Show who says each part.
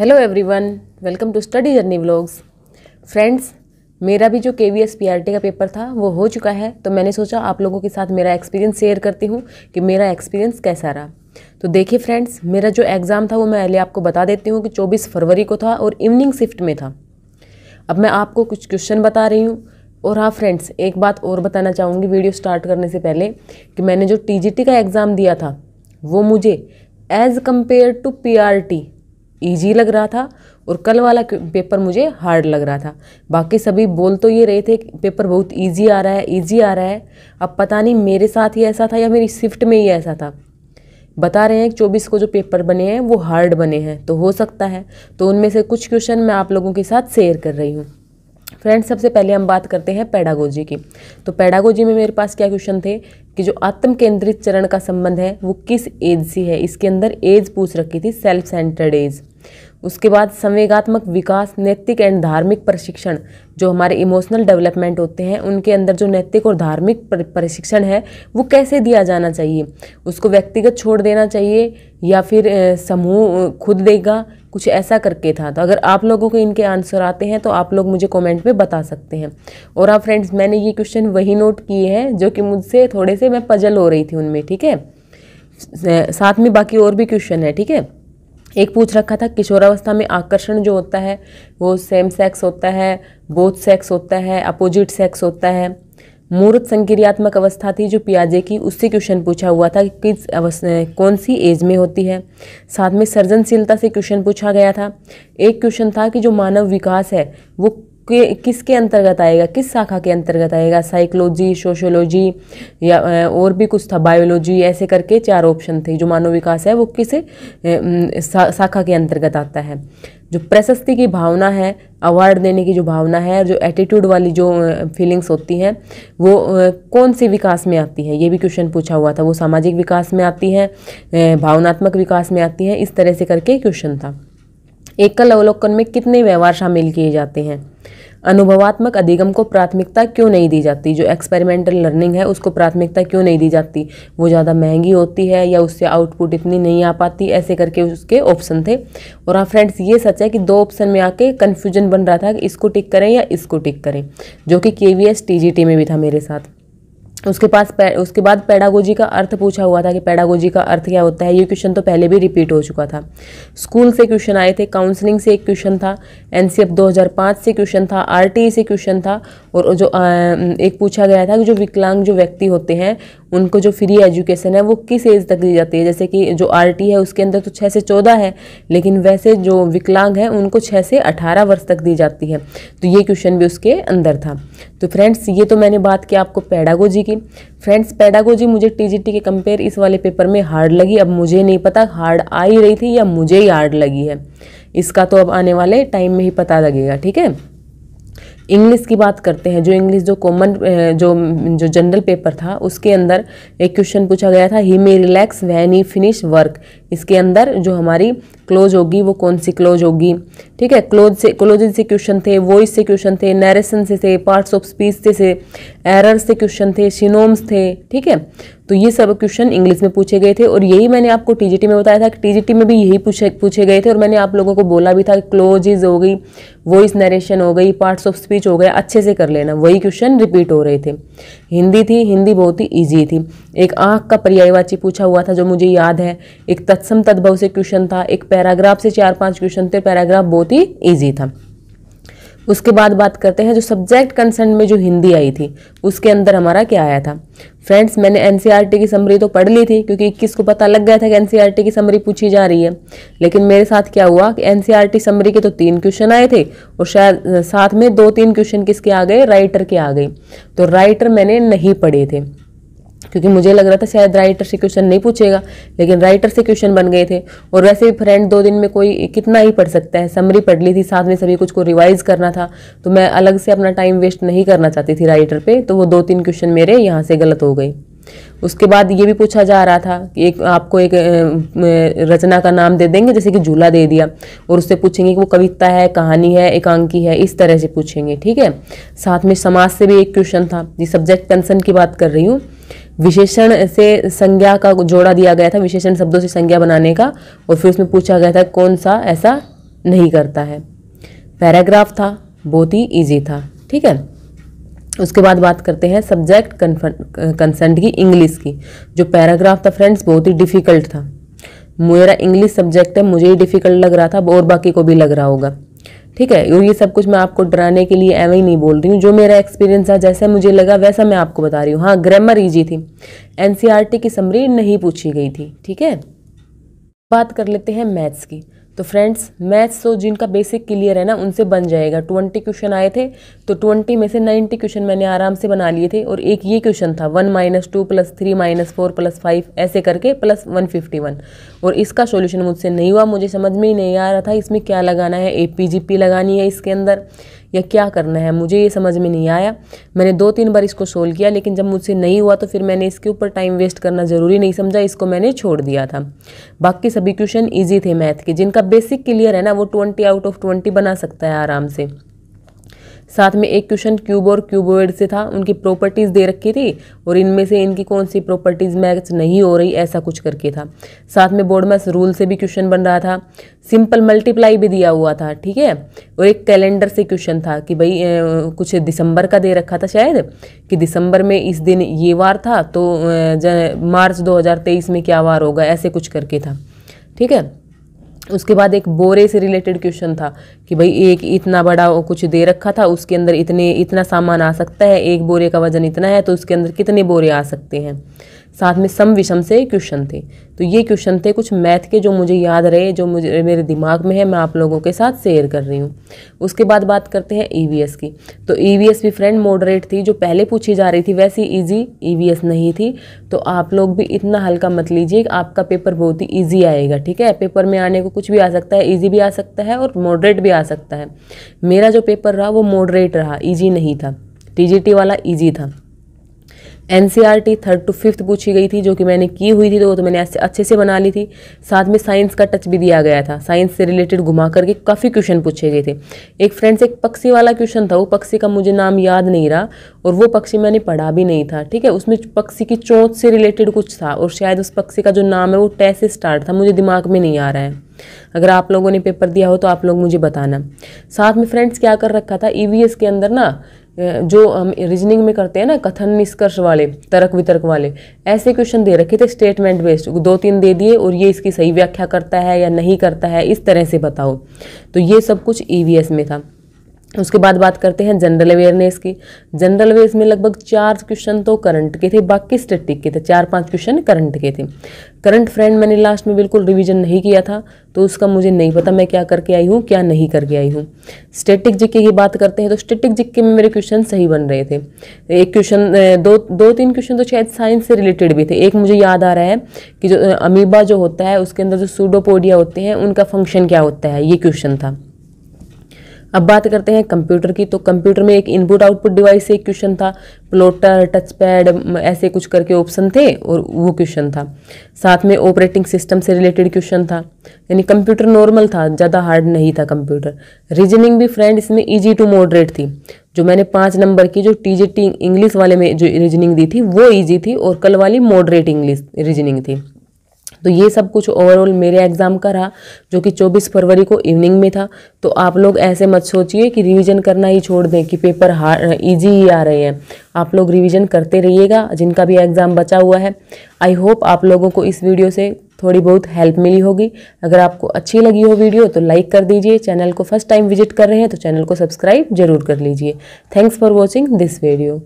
Speaker 1: hello everyone welcome to study journey vlogs friends मेरा भी जो K V S P R T का paper था वो हो चुका है तो मैंने सोचा आप लोगों के साथ मेरा एक्सपीरियंस शेयर करती हूँ कि मेरा एक्सपीरियंस कैसा रहा तो देखिए फ्रेंड्स मेरा जो एग्ज़ाम था वो मैं पहले आपको बता देती हूँ कि चौबीस फरवरी को था और इवनिंग शिफ्ट में था अब मैं आपको कुछ क्वेश्चन बता रही हूँ और हाँ फ्रेंड्स एक बात और बताना चाहूँगी वीडियो स्टार्ट करने से पहले कि मैंने जो टी जी टी का एग्ज़ाम दिया था वो मुझे as compare to P R T easy लग रहा था और कल वाला पेपर मुझे हार्ड लग रहा था बाकी सभी बोल तो ये रहे थे कि पेपर बहुत ईजी आ रहा है ईजी आ रहा है अब पता नहीं मेरे साथ ही ऐसा था या मेरी शिफ्ट में ही ऐसा था बता रहे हैं कि चौबीस को जो पेपर बने हैं वो हार्ड बने हैं तो हो सकता है तो उनमें से कुछ क्वेश्चन मैं आप लोगों के साथ शेयर कर रही हूँ फ्रेंड्स सबसे पहले हम बात करते हैं पैडागोजी की तो पैडागोजी में मेरे पास क्या क्वेश्चन थे कि जो आत्म केंद्रित चरण का संबंध है वो किस एज से है इसके अंदर एज पूछ रखी थी सेल्फ सेंटर्ड एज उसके बाद संवेगात्मक विकास नैतिक एंड धार्मिक प्रशिक्षण जो हमारे इमोशनल डेवलपमेंट होते हैं उनके अंदर जो नैतिक और धार्मिक प्रशिक्षण है वो कैसे दिया जाना चाहिए उसको व्यक्तिगत छोड़ देना चाहिए या फिर समूह खुद देगा कुछ ऐसा करके था तो अगर आप लोगों को इनके आंसर आते हैं तो आप लोग मुझे कमेंट में बता सकते हैं और आप फ्रेंड्स मैंने ये क्वेश्चन वही नोट किए हैं जो कि मुझसे थोड़े से मैं पजल हो रही थी उनमें ठीक है साथ में बाकी और भी क्वेश्चन है ठीक है एक पूछ रखा था किशोरावस्था में आकर्षण जो होता है वो सेम सेक्स होता है बोथ सेक्स होता है अपोजिट सेक्स होता है मूर्त संक्रियात्मक अवस्था थी जो पियाजे की उससे क्वेश्चन पूछा हुआ था कि किस कौन सी एज में होती है साथ में सर्जनशीलता से क्वेश्चन पूछा गया था एक क्वेश्चन था कि जो मानव विकास है वो किसके अंतर्गत आएगा किस शाखा के अंतर्गत आएगा साइकोलॉजी सोशोलॉजी या और भी कुछ था बायोलॉजी ऐसे करके चार ऑप्शन थे जो मानव विकास है वो किस शाखा के अंतर्गत आता है जो प्रशस्ति की भावना है अवार्ड देने की जो भावना है जो एटीट्यूड वाली जो फीलिंग्स होती हैं वो कौन से विकास में आती है ये भी क्वेश्चन पूछा हुआ था वो सामाजिक विकास में आती है भावनात्मक विकास में आती है इस तरह से करके क्वेश्चन था एकल अवलोकन में कितने व्यवहार शामिल किए जाते हैं अनुभवात्मक अधिगम को प्राथमिकता क्यों नहीं दी जाती जो एक्सपेरिमेंटल लर्निंग है उसको प्राथमिकता क्यों नहीं दी जाती वो ज़्यादा महंगी होती है या उससे आउटपुट इतनी नहीं आ पाती ऐसे करके उसके ऑप्शन थे और हाँ फ्रेंड्स ये सच है कि दो ऑप्शन में आके कन्फ्यूजन बन रहा था कि इसको टिक करें या इसको टिक करें जो कि K V S T G T में भी था मेरे साथ उसके पास उसके बाद पैडागोजी का अर्थ पूछा हुआ था कि पैडागोजी का अर्थ क्या होता है ये क्वेश्चन तो पहले भी रिपीट हो चुका था स्कूल से क्वेश्चन आए थे काउंसलिंग से एक क्वेश्चन था एनसीएफ 2005 से क्वेश्चन था आरटीई e से क्वेश्चन था और जो एक पूछा गया था कि जो विकलांग जो व्यक्ति होते हैं उनको जो फ्री एजुकेशन है वो किस एज तक दी जाती है जैसे कि जो आर e है उसके अंदर तो छः से चौदह है लेकिन वैसे जो विकलांग है उनको छः से अठारह वर्ष तक दी जाती है तो ये क्वेश्चन भी उसके अंदर था तो फ्रेंड्स ये तो मैंने बात की आपको पैडागोजी कि फ्रेंड्स पैडागोजी मुझे टीजीटी के कंपेयर इस वाले पेपर में हार्ड लगी अब मुझे नहीं पता हार्ड आ ही रही थी या मुझे ही हार्ड लगी है इसका तो अब आने वाले टाइम में ही पता लगेगा ठीक है इंग्लिश की बात करते हैं जो इंग्लिश जो कॉमन जो जो जनरल पेपर था उसके अंदर एक क्वेश्चन पूछा गया था he may relax when he finish work इसके अंदर जो हमारी क्लोज होगी वो कौन सी क्लोज होगी ठीक है क्लोज से क्लोजिंग से क्वेश्चन थे वॉइस से क्वेश्चन थे नरेशन से थे पार्ट्स ऑफ स्पीच से से एरर से क्वेश्चन थे शिनोम्स थे ठीक है तो ये सब क्वेश्चन इंग्लिश में पूछे गए थे और यही मैंने आपको टीजीटी में बताया था कि टीजीटी में भी यही पूछे पूछे गए थे और मैंने आप लोगों को बोला भी था कि क्लोजेज हो गई वॉइस नरेशन हो गई पार्ट्स ऑफ स्पीच हो गया अच्छे से कर लेना वही क्वेश्चन रिपीट हो रहे थे हिंदी थी हिंदी बहुत ही ईजी थी एक आँख का पर्यायवाची पूछा हुआ था जो मुझे याद है एक तत्सम तद्भव से क्वेश्चन था एक पैराग्राफ से चार पाँच क्वेश्चन थे पैराग्राफ बहुत ही ईजी था उसके बाद बात करते हैं जो सब्जेक्ट कंसर्न में जो हिंदी आई थी उसके अंदर हमारा क्या आया था फ्रेंड्स मैंने एन e की समरी तो पढ़ ली थी क्योंकि इक्कीस को पता लग गया था कि एन e की समरी पूछी जा रही है लेकिन मेरे साथ क्या हुआ कि एन समरी e के तो तीन क्वेश्चन आए थे और शायद साथ में दो तीन क्वेश्चन किसके आ गए राइटर के आ गए तो राइटर मैंने नहीं पढ़े थे क्योंकि मुझे लग रहा था शायद राइटर से क्वेश्चन नहीं पूछेगा लेकिन राइटर से क्वेश्चन बन गए थे और वैसे भी फ्रेंड दो दिन में कोई कितना ही पढ़ सकता है समरी पढ़ ली थी साथ में सभी कुछ को रिवाइज करना था तो मैं अलग से अपना टाइम वेस्ट नहीं करना चाहती थी राइटर पे तो वो दो तीन क्वेश्चन मेरे यहाँ से गलत हो गए उसके बाद ये भी पूछा जा रहा था कि एक आपको एक रचना का नाम दे देंगे जैसे कि झूला दे दिया और उससे पूछेंगे कि वो कविता है कहानी है एकांकी है इस तरह से पूछेंगे ठीक है साथ में समाज से भी एक क्वेश्चन था जी सब्जेक्ट कंसर्न की बात कर रही हूँ विशेषण से संज्ञा का जोड़ा दिया गया था विशेषण शब्दों से संज्ञा बनाने का और फिर उसमें पूछा गया था कौन सा ऐसा नहीं करता है पैराग्राफ था बहुत ही ईजी था ठीक है उसके बाद बात करते हैं सब्जेक्ट कंसेंट की इंग्लिश की जो पैराग्राफ था फ्रेंड्स बहुत ही डिफ़िकल्ट था मेरा इंग्लिश सब्जेक्ट है मुझे ही डिफ़िकल्ट लग रहा था और बाकी को भी लग रहा होगा ठीक है और ये सब कुछ मैं आपको डराने के लिए एवं ही नहीं बोल रही हूँ जो मेरा एक्सपीरियंस था जैसा मुझे लगा वैसा मैं आपको बता रही हूँ हाँ ग्रामर ईजी थी एनसीईआरटी e की समरी नहीं पूछी गई थी ठीक है बात कर लेते हैं मैथ्स की तो फ्रेंड्स मैथ्स तो जिनका बेसिक क्लियर है ना उनसे बन जाएगा ट्वेंटी क्वेश्चन आए थे तो ट्वेंटी में से नाइन्टी क्वेश्चन मैंने आराम से बना लिए थे और एक ये क्वेश्चन था one minus two plus three minus four plus five ऐसे करके प्लस वन फिफ्टी वन और इसका सोल्यूशन मुझसे नहीं हुआ मुझे समझ में ही नहीं आ रहा था इसमें क्या लगाना है ए पी जी पी लगानी है इसके अंदर या क्या करना है मुझे ये समझ में नहीं आया मैंने दो तीन बार इसको सोल्व किया लेकिन जब मुझसे नहीं हुआ तो फिर मैंने इसके ऊपर टाइम वेस्ट करना ज़रूरी नहीं समझा इसको मैंने छोड़ दिया था बाकी सभी क्वेश्चन ईजी थे मैथ के जिनका बेसिक क्लियर है ना वो ट्वेंटी आउट ऑफ ट्वेंटी बना सकता है आराम से साथ में एक क्वेश्चन क्यूब और क्यूबोइड से था उनकी प्रॉपर्टीज़ दे रखी थी और इनमें से इनकी कौन सी प्रॉपर्टीज़ मैच नहीं हो रही ऐसा कुछ करके था साथ में बोर्ड रूल से भी क्वेश्चन बन रहा था सिंपल मल्टीप्लाई भी दिया हुआ था ठीक है और एक कैलेंडर से क्वेश्चन था कि भाई ए, कुछ दिसंबर का दे रखा था शायद कि दिसंबर में इस दिन ये वार था तो मार्च 2023 में क्या वार होगा ऐसे कुछ करके था ठीक है उसके बाद एक बोरे से रिलेटेड क्वेश्चन था कि भाई एक इतना बड़ा कुछ दे रखा था उसके अंदर इतने इतना सामान आ सकता है एक बोरे का वजन इतना है तो उसके अंदर कितने बोरे आ सकते हैं साथ में सम विषम से क्वेश्चन थे तो ये क्वेश्चन थे कुछ मैथ के जो मुझे याद रहे जो मुझे मेरे दिमाग में है मैं आप लोगों के साथ शेयर कर रही हूँ उसके बाद बात करते हैं ई e की तो ई e भी फ्रेंड मॉडरेट थी जो पहले पूछी जा रही थी वैसी ईजी ई e नहीं थी तो आप लोग भी इतना हल्का मत लीजिए आपका पेपर बहुत ही ईजी आएगा ठीक है पेपर में आने को कुछ भी आ सकता है ईजी भी आ सकता है और मॉडरेट भी आ सकता है मेरा जो पेपर रहा वो मॉडरेट रहा ईजी नहीं था टीजीटी वाला ईजी था एन थर्ड टू फिफ्थ पूछी गई थी जो कि मैंने की हुई थी तो वो तो मैंने ऐसे अच्छे से बना ली थी साथ में साइंस का टच भी दिया गया था साइंस से रिलेटेड घुमा करके काफ़ी क्वेश्चन पूछे गए थे एक फ्रेंड्स एक पक्षी वाला क्वेश्चन था वो पक्षी का मुझे नाम याद नहीं रहा और वो पक्षी मैंने पढ़ा भी नहीं था ठीक है उसमें पक्षी की चोट से रिलेटेड कुछ था और शायद उस पक्षी का जो नाम है वो टैसे स्टार्ट था मुझे दिमाग में नहीं आ रहा है अगर आप लोगों ने पेपर दिया हो तो आप लोग मुझे बताना साथ में फ्रेंड्स क्या कर रखा था ईवीएस e के अंदर ना जो हम रीजनिंग में करते हैं ना कथन निष्कर्ष वाले तर्क वितर्क वाले ऐसे क्वेश्चन दे रखे थे स्टेटमेंट बेस्ड दो तीन दे दिए और ये इसकी सही व्याख्या करता है या नहीं करता है इस तरह से बताओ तो ये सब कुछ ई e में था उसके बाद बात करते हैं जनरल अवेयरनेस की जनरल अवेयरनेस में लगभग चार क्वेश्चन तो करंट के थे बाकी स्टेटिक के थे चार पांच क्वेश्चन करंट के थे करंट फ्रेंड मैंने लास्ट में बिल्कुल रिवीजन नहीं किया था तो उसका मुझे नहीं पता मैं क्या करके आई हूँ क्या नहीं करके आई हूँ स्टेटिक जिक्के की बात करते हैं तो स्टेटिक जिक्के में मेरे क्वेश्चन सही बन रहे थे एक क्वेश्चन दो दो तीन क्वेश्चन तो शायद साइंस से रिलेटेड भी थे एक मुझे याद आ रहा है कि जो अमीबा जो होता है उसके अंदर जो सूडोपोडिया होते हैं उनका फंक्शन क्या होता है ये क्वेश्चन था अब बात करते हैं कंप्यूटर की तो कंप्यूटर में एक इनपुट आउटपुट डिवाइस से एक क्वेश्चन था प्लोटर टच पैड ऐसे कुछ करके ऑप्शन थे और वो क्वेश्चन था साथ में ऑपरेटिंग सिस्टम से रिलेटेड क्वेश्चन था यानी कंप्यूटर नॉर्मल था ज़्यादा हार्ड नहीं था कंप्यूटर रीजनिंग भी फ्रेंड इसमें ईजी टू मॉडरेट थी जो मैंने पाँच नंबर की जो टी इंग्लिश वाले में जो रीजनिंग दी थी वो ईजी थी और कल वाली मॉडरेट इंग्लिश रीजनिंग थी तो ये सब कुछ ओवरऑल मेरे एग्ज़ाम का रहा जो कि 24 फरवरी को इवनिंग में था तो आप लोग ऐसे मत सोचिए कि रिवीजन करना ही छोड़ दें कि पेपर हार ईजी ही आ रहे हैं आप लोग रिवीजन करते रहिएगा जिनका भी एग्ज़ाम बचा हुआ है आई होप आप लोगों को इस वीडियो से थोड़ी बहुत हेल्प मिली होगी अगर आपको अच्छी लगी हो वीडियो तो लाइक कर दीजिए चैनल को फर्स्ट टाइम विजिट कर रहे हैं तो चैनल को सब्सक्राइब जरूर कर लीजिए thanks for watching this video